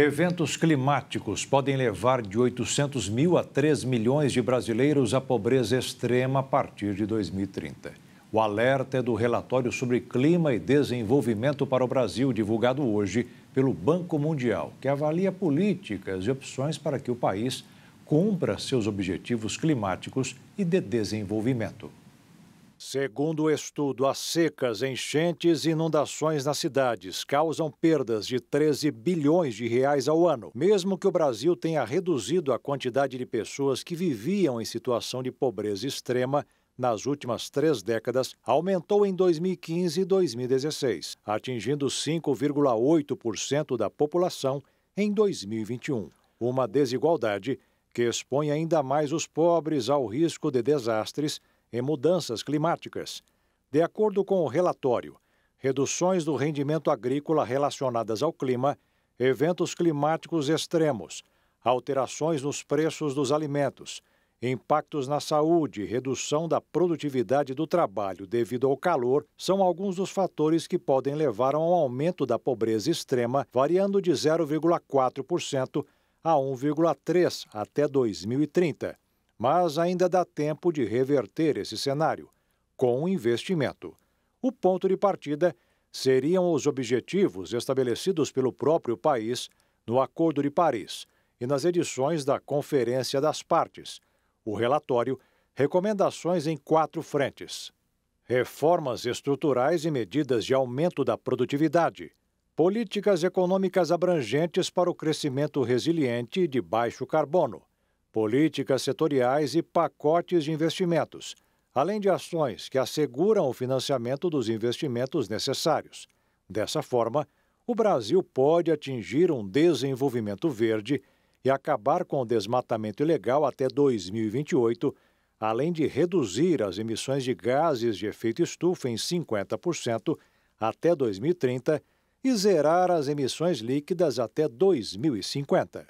Eventos climáticos podem levar de 800 mil a 3 milhões de brasileiros à pobreza extrema a partir de 2030. O alerta é do relatório sobre clima e desenvolvimento para o Brasil, divulgado hoje pelo Banco Mundial, que avalia políticas e opções para que o país cumpra seus objetivos climáticos e de desenvolvimento. Segundo o estudo, as secas, enchentes e inundações nas cidades causam perdas de 13 bilhões de reais ao ano. Mesmo que o Brasil tenha reduzido a quantidade de pessoas que viviam em situação de pobreza extrema, nas últimas três décadas, aumentou em 2015 e 2016, atingindo 5,8% da população em 2021. Uma desigualdade que expõe ainda mais os pobres ao risco de desastres e mudanças climáticas. De acordo com o relatório, reduções do rendimento agrícola relacionadas ao clima, eventos climáticos extremos, alterações nos preços dos alimentos, impactos na saúde e redução da produtividade do trabalho devido ao calor são alguns dos fatores que podem levar a um aumento da pobreza extrema, variando de 0,4% a 1,3% até 2030 mas ainda dá tempo de reverter esse cenário, com investimento. O ponto de partida seriam os objetivos estabelecidos pelo próprio país no Acordo de Paris e nas edições da Conferência das Partes. O relatório recomendações em quatro frentes: reformas estruturais e medidas de aumento da produtividade, políticas econômicas abrangentes para o crescimento resiliente e de baixo carbono, políticas setoriais e pacotes de investimentos, além de ações que asseguram o financiamento dos investimentos necessários. Dessa forma, o Brasil pode atingir um desenvolvimento verde e acabar com o desmatamento ilegal até 2028, além de reduzir as emissões de gases de efeito estufa em 50% até 2030 e zerar as emissões líquidas até 2050.